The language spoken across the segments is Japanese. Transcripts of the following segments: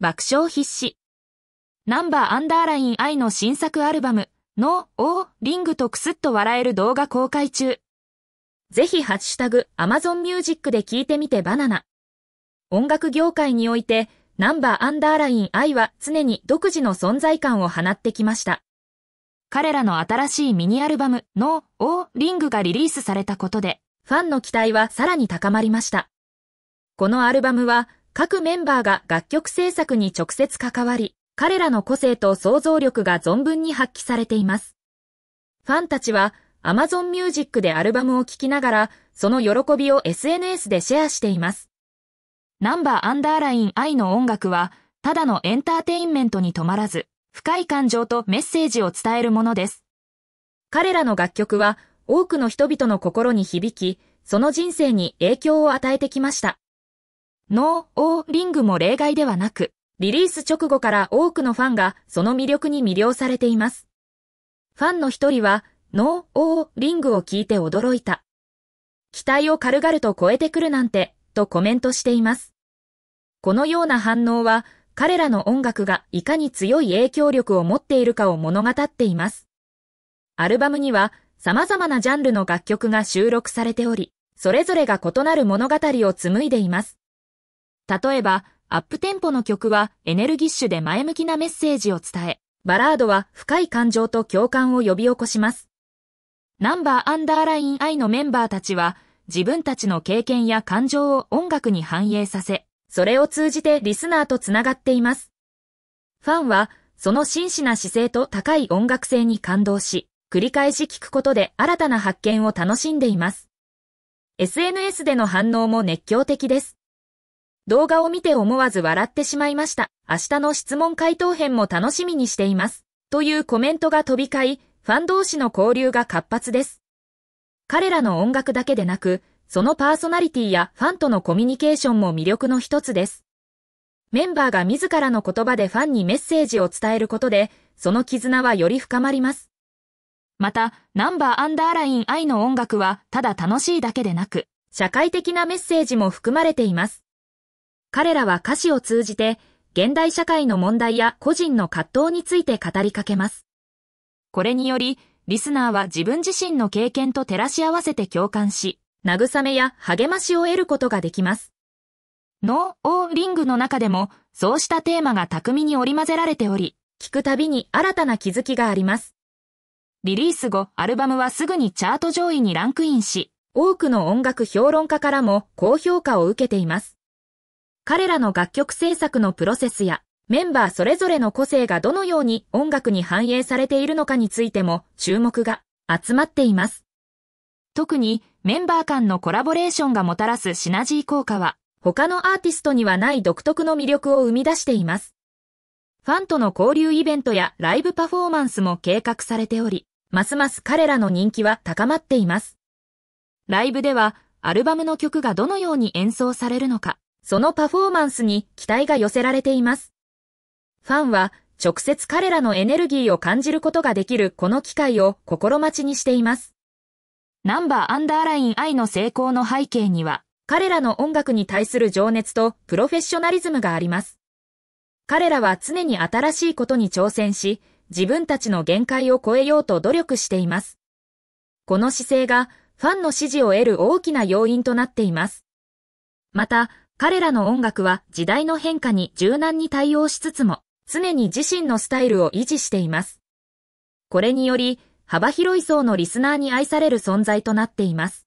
爆笑必至。ナンバーアンダーライン I の新作アルバム、の、を、リングとクスッと笑える動画公開中。ぜひハッシュタグアマゾンミュージックで聞いてみてバナナ。音楽業界において、ナンバーアンダーライン I は常に独自の存在感を放ってきました。彼らの新しいミニアルバムのをリングがリリースされたことで、ファンの期待はさらに高まりました。このアルバムは各メンバーが楽曲制作に直接関わり、彼らの個性と想像力が存分に発揮されています。ファンたちは Amazon Music でアルバムを聴きながら、その喜びを SNS でシェアしています。ナンバーアンダーライン愛の音楽は、ただのエンターテインメントに止まらず、深い感情とメッセージを伝えるものです。彼らの楽曲は、多くの人々の心に響き、その人生に影響を与えてきました。ノー・オー・リングも例外ではなく、リリース直後から多くのファンがその魅力に魅了されています。ファンの一人は、ノー・オー・リングを聞いて驚いた。期待を軽々と超えてくるなんて、とコメントしています。このような反応は、彼らの音楽がいかに強い影響力を持っているかを物語っています。アルバムには、様々なジャンルの楽曲が収録されており、それぞれが異なる物語を紡いでいます。例えば、アップテンポの曲はエネルギッシュで前向きなメッセージを伝え、バラードは深い感情と共感を呼び起こします。ナンバーアンダーライン I のメンバーたちは、自分たちの経験や感情を音楽に反映させ、それを通じてリスナーとつながっています。ファンは、その真摯な姿勢と高い音楽性に感動し、繰り返し聞くことで新たな発見を楽しんでいます。SNS での反応も熱狂的です。動画を見て思わず笑ってしまいました。明日の質問回答編も楽しみにしています。というコメントが飛び交い、ファン同士の交流が活発です。彼らの音楽だけでなく、そのパーソナリティやファンとのコミュニケーションも魅力の一つです。メンバーが自らの言葉でファンにメッセージを伝えることで、その絆はより深まります。また、ナンバーアンダーライン愛の音楽は、ただ楽しいだけでなく、社会的なメッセージも含まれています。彼らは歌詞を通じて、現代社会の問題や個人の葛藤について語りかけます。これにより、リスナーは自分自身の経験と照らし合わせて共感し、慰めや励ましを得ることができます。ノー・オー・リングの中でも、そうしたテーマが巧みに織り交ぜられており、聞くたびに新たな気づきがあります。リリース後、アルバムはすぐにチャート上位にランクインし、多くの音楽評論家からも高評価を受けています。彼らの楽曲制作のプロセスや、メンバーそれぞれの個性がどのように音楽に反映されているのかについても注目が集まっています。特にメンバー間のコラボレーションがもたらすシナジー効果は他のアーティストにはない独特の魅力を生み出しています。ファンとの交流イベントやライブパフォーマンスも計画されており、ますます彼らの人気は高まっています。ライブではアルバムの曲がどのように演奏されるのか、そのパフォーマンスに期待が寄せられています。ファンは直接彼らのエネルギーを感じることができるこの機会を心待ちにしています。ナンバーアンダーライン I の成功の背景には、彼らの音楽に対する情熱とプロフェッショナリズムがあります。彼らは常に新しいことに挑戦し、自分たちの限界を超えようと努力しています。この姿勢がファンの支持を得る大きな要因となっています。また、彼らの音楽は時代の変化に柔軟に対応しつつも、常に自身のスタイルを維持しています。これにより、幅広い層のリスナーに愛される存在となっています。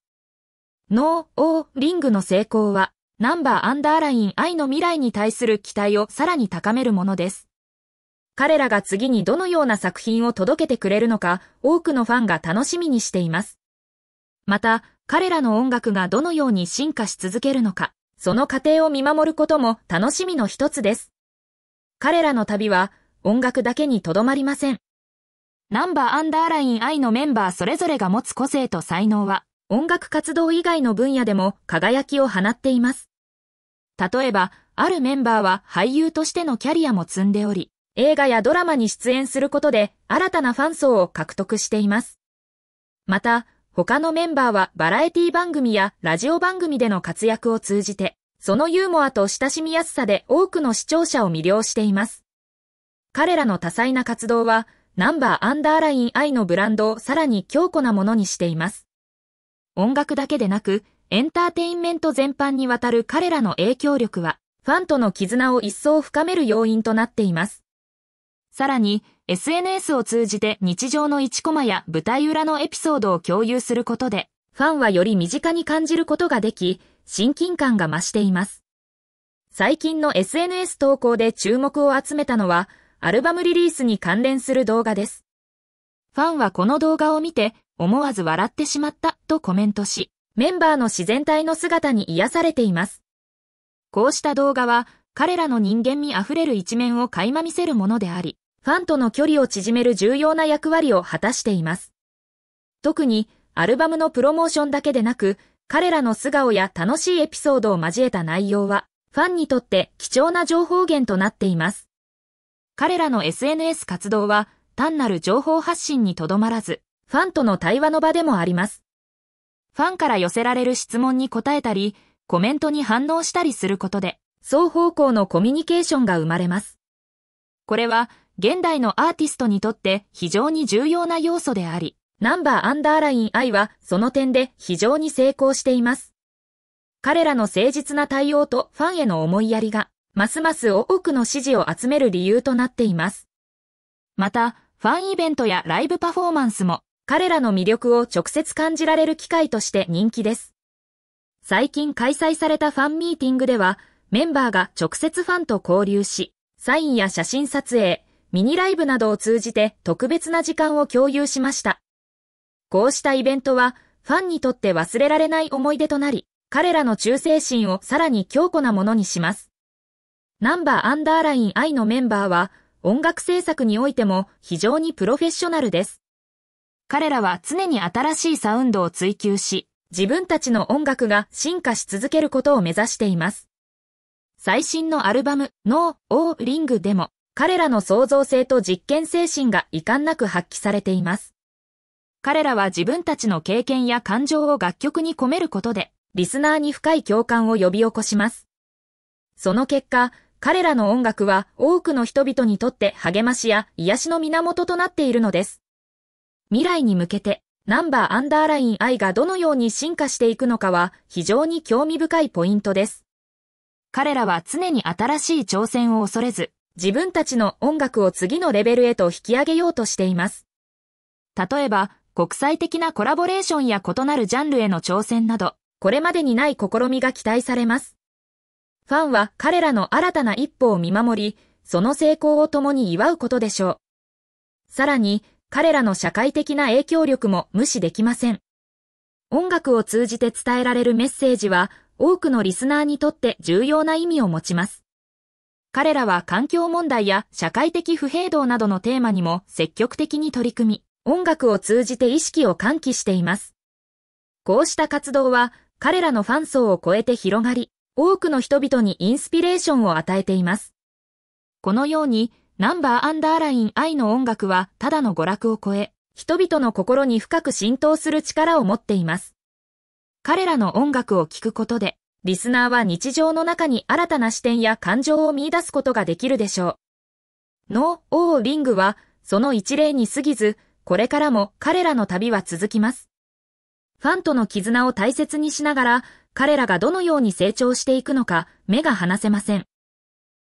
ノー・オー・リングの成功は、ナンバーアンダーライン愛の未来に対する期待をさらに高めるものです。彼らが次にどのような作品を届けてくれるのか、多くのファンが楽しみにしています。また、彼らの音楽がどのように進化し続けるのか、その過程を見守ることも楽しみの一つです。彼らの旅は音楽だけにとどまりません。ナンバーアンダーライン I のメンバーそれぞれが持つ個性と才能は、音楽活動以外の分野でも輝きを放っています。例えば、あるメンバーは俳優としてのキャリアも積んでおり、映画やドラマに出演することで新たなファン層を獲得しています。また、他のメンバーはバラエティ番組やラジオ番組での活躍を通じて、そのユーモアと親しみやすさで多くの視聴者を魅了しています。彼らの多彩な活動は、ナンバーアンダーライン I のブランドをさらに強固なものにしています。音楽だけでなく、エンターテインメント全般にわたる彼らの影響力は、ファンとの絆を一層深める要因となっています。さらに、SNS を通じて日常の1コマや舞台裏のエピソードを共有することで、ファンはより身近に感じることができ、親近感が増しています。最近の SNS 投稿で注目を集めたのは、アルバムリリースに関連する動画です。ファンはこの動画を見て、思わず笑ってしまったとコメントし、メンバーの自然体の姿に癒されています。こうした動画は、彼らの人間味あふれる一面を垣間見せるものであり、ファンとの距離を縮める重要な役割を果たしています。特に、アルバムのプロモーションだけでなく、彼らの素顔や楽しいエピソードを交えた内容は、ファンにとって貴重な情報源となっています。彼らの SNS 活動は、単なる情報発信にとどまらず、ファンとの対話の場でもあります。ファンから寄せられる質問に答えたり、コメントに反応したりすることで、双方向のコミュニケーションが生まれます。これは、現代のアーティストにとって非常に重要な要素であり、ナンバーアンダーライン I はその点で非常に成功しています。彼らの誠実な対応とファンへの思いやりが、ますます多くの支持を集める理由となっています。また、ファンイベントやライブパフォーマンスも、彼らの魅力を直接感じられる機会として人気です。最近開催されたファンミーティングでは、メンバーが直接ファンと交流し、サインや写真撮影、ミニライブなどを通じて特別な時間を共有しました。こうしたイベントは、ファンにとって忘れられない思い出となり、彼らの忠誠心をさらに強固なものにします。ナンバーアンダーライン I のメンバーは、音楽制作においても非常にプロフェッショナルです。彼らは常に新しいサウンドを追求し、自分たちの音楽が進化し続けることを目指しています。最新のアルバム、No, O, Ring でも、彼らの創造性と実験精神が遺憾なく発揮されています。彼らは自分たちの経験や感情を楽曲に込めることで、リスナーに深い共感を呼び起こします。その結果、彼らの音楽は多くの人々にとって励ましや癒しの源となっているのです。未来に向けて、ナンバーアンダーライン愛がどのように進化していくのかは非常に興味深いポイントです。彼らは常に新しい挑戦を恐れず、自分たちの音楽を次のレベルへと引き上げようとしています。例えば、国際的なコラボレーションや異なるジャンルへの挑戦など、これまでにない試みが期待されます。ファンは彼らの新たな一歩を見守り、その成功を共に祝うことでしょう。さらに、彼らの社会的な影響力も無視できません。音楽を通じて伝えられるメッセージは、多くのリスナーにとって重要な意味を持ちます。彼らは環境問題や社会的不平等などのテーマにも積極的に取り組み、音楽を通じて意識を喚起しています。こうした活動は彼らのファン層を超えて広がり、多くの人々にインスピレーションを与えています。このように、ナンバーアンダーライン愛の音楽はただの娯楽を超え、人々の心に深く浸透する力を持っています。彼らの音楽を聴くことで、リスナーは日常の中に新たな視点や感情を見出すことができるでしょう。の、オーリングは、その一例に過ぎず、これからも彼らの旅は続きます。ファンとの絆を大切にしながら、彼らがどのように成長していくのか、目が離せません。